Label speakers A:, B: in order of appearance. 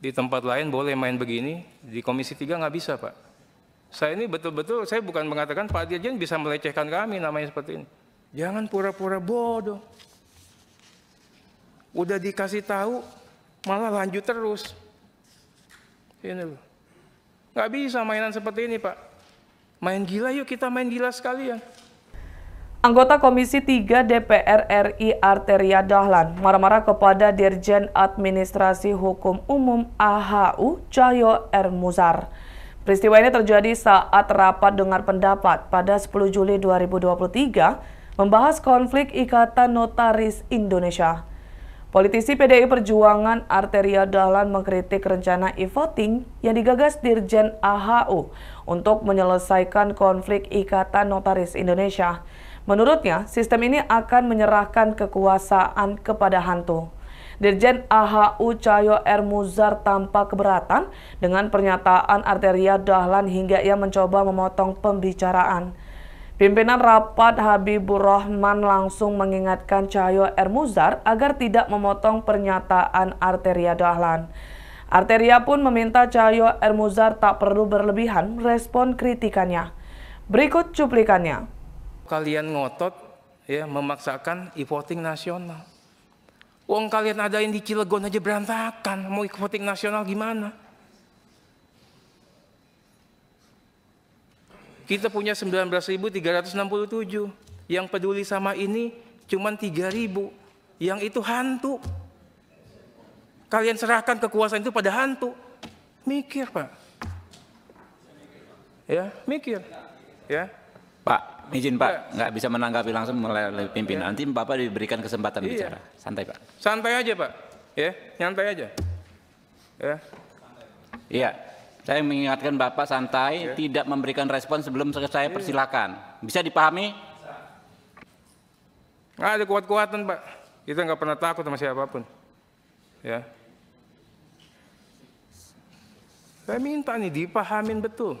A: di tempat lain boleh main begini, di Komisi 3 nggak bisa Pak. Saya ini betul-betul, saya bukan mengatakan Pak Dirjen bisa melecehkan kami namanya seperti ini. Jangan pura-pura bodoh. Udah dikasih tahu, malah lanjut terus. Ini loh. Nggak bisa mainan seperti ini Pak. Main gila yuk, kita main gila sekalian. Ya.
B: Anggota Komisi 3 DPR RI Arteria Dahlan marah-marah kepada Dirjen Administrasi Hukum Umum AHU Cahyo R. Muzar. Peristiwa ini terjadi saat rapat dengar pendapat pada 10 Juli 2023 membahas konflik Ikatan Notaris Indonesia. Politisi PDI Perjuangan Arteria Dahlan mengkritik rencana e-voting yang digagas Dirjen AHU untuk menyelesaikan konflik Ikatan Notaris Indonesia. Menurutnya, sistem ini akan menyerahkan kekuasaan kepada hantu. Dirjen AHU Cahyo Ermuzar tampak keberatan dengan pernyataan Arteria Dahlan hingga ia mencoba memotong pembicaraan. Pimpinan rapat Habibur Rahman langsung mengingatkan Cahyo Ermuzar agar tidak memotong pernyataan Arteria Dahlan. Arteria pun meminta Cahyo Ermuzar tak perlu berlebihan respon kritikannya. Berikut cuplikannya
A: kalian ngotot ya memaksakan e-voting nasional. Uang kalian adain di Cilegon aja berantakan, mau e-voting nasional gimana? Kita punya 19.367, yang peduli sama ini cuma 3.000, yang itu hantu. Kalian serahkan kekuasaan itu pada hantu. Mikir, Pak. Ya, mikir.
C: Ya. Pak, izin Pak, iya. nggak bisa menanggapi langsung melalui pimpinan. Iya. Nanti Bapak diberikan kesempatan iya. bicara. Santai Pak. Santai aja Pak, ya, nyantai aja. Ya. Iya, saya mengingatkan Bapak santai, ya. tidak memberikan respon sebelum saya iya. persilakan. Bisa dipahami? Nggak ada kuat-kuatan
A: Pak. Kita nggak pernah takut sama siapapun. Ya.
B: Saya minta nih dipahamin betul.